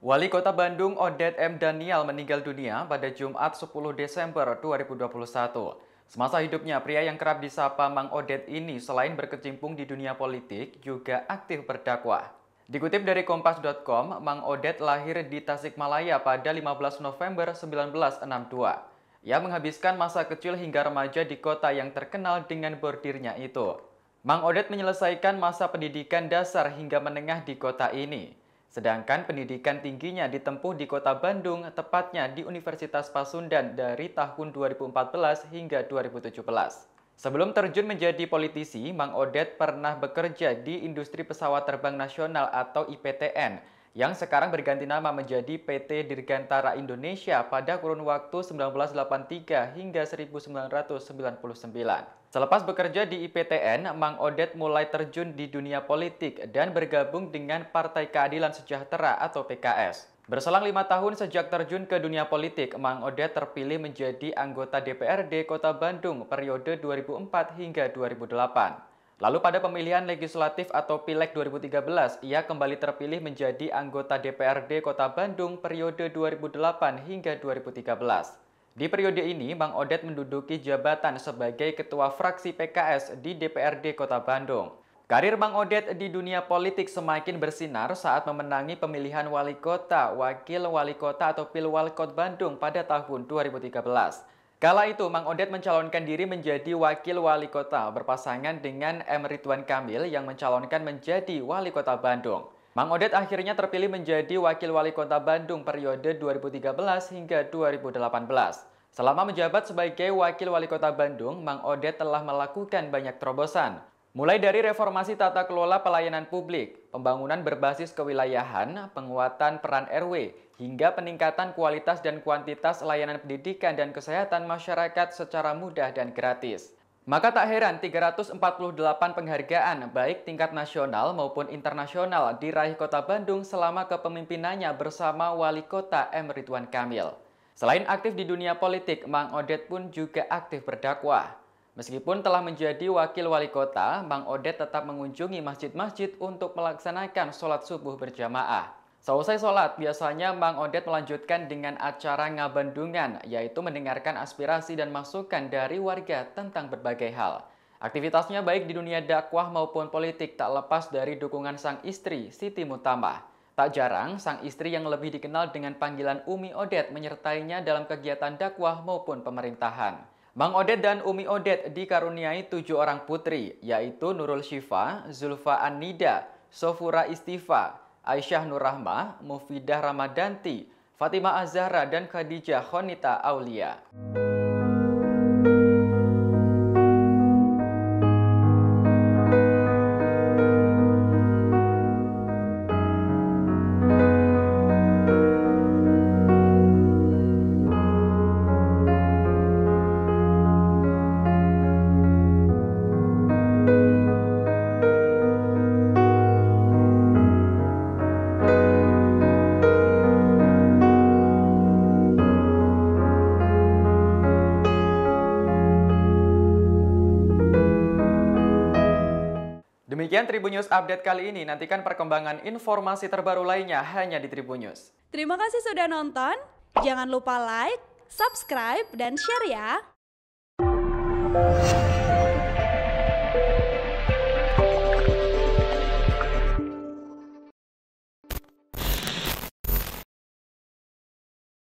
Wali Kota Bandung Odet M. Daniel meninggal dunia pada Jumat 10 Desember 2021. Semasa hidupnya, pria yang kerap disapa Mang Odet ini selain berkecimpung di dunia politik, juga aktif berdakwah. Dikutip dari Kompas.com, Mang Odet lahir di Tasikmalaya pada 15 November 1962. Ia menghabiskan masa kecil hingga remaja di kota yang terkenal dengan bordirnya itu. Mang Odet menyelesaikan masa pendidikan dasar hingga menengah di kota ini. Sedangkan pendidikan tingginya ditempuh di kota Bandung, tepatnya di Universitas Pasundan dari tahun 2014 hingga 2017. Sebelum terjun menjadi politisi, Mang Odet pernah bekerja di industri pesawat terbang nasional atau IPTN, yang sekarang berganti nama menjadi PT Dirgantara Indonesia pada kurun waktu 1983 hingga 1999. Selepas bekerja di IPTN, Mang Odet mulai terjun di dunia politik dan bergabung dengan Partai Keadilan Sejahtera atau PKS. Berselang lima tahun sejak terjun ke dunia politik, Mang Odet terpilih menjadi anggota DPRD Kota Bandung periode 2004 hingga 2008. Lalu pada pemilihan legislatif atau Pileg 2013, ia kembali terpilih menjadi anggota DPRD Kota Bandung periode 2008 hingga 2013. Di periode ini, Bang Odet menduduki jabatan sebagai Ketua Fraksi PKS di DPRD Kota Bandung. Karir Bang Odet di dunia politik semakin bersinar saat memenangi pemilihan wali kota, wakil wali kota atau Kota Bandung pada tahun 2013. Kala itu, Bang Odet mencalonkan diri menjadi wakil wali kota berpasangan dengan M. Ridwan Kamil yang mencalonkan menjadi wali kota Bandung. Mang Odet akhirnya terpilih menjadi Wakil Wali Kota Bandung periode 2013 hingga 2018. Selama menjabat sebagai Wakil Wali Kota Bandung, Mang Odet telah melakukan banyak terobosan. Mulai dari reformasi tata kelola pelayanan publik, pembangunan berbasis kewilayahan, penguatan peran RW, hingga peningkatan kualitas dan kuantitas layanan pendidikan dan kesehatan masyarakat secara mudah dan gratis. Maka tak heran 348 penghargaan baik tingkat nasional maupun internasional diraih kota Bandung selama kepemimpinannya bersama wali kota M. Ridwan Kamil. Selain aktif di dunia politik, Mang Odet pun juga aktif berdakwah. Meskipun telah menjadi wakil wali kota, Mang Odet tetap mengunjungi masjid-masjid untuk melaksanakan sholat subuh berjamaah. Selesai sholat, biasanya Mang Odet melanjutkan dengan acara ngabandungan, yaitu mendengarkan aspirasi dan masukan dari warga tentang berbagai hal. Aktivitasnya baik di dunia dakwah maupun politik tak lepas dari dukungan sang istri, Siti Mutamah. Tak jarang, sang istri yang lebih dikenal dengan panggilan Umi Odet menyertainya dalam kegiatan dakwah maupun pemerintahan. Mang Odet dan Umi Odet dikaruniai tujuh orang putri, yaitu Nurul Syifa, Zulfa Anida, Sofura Istifa, Aisyah Nur Rahmah, Mufidah Ramadanti, Fatimah Azhara, dan Khadijah Khonita Aulia. Demikian Tribun News update kali ini. Nantikan perkembangan informasi terbaru lainnya hanya di Tribun News. Terima kasih sudah nonton. Jangan lupa like, subscribe, dan share ya.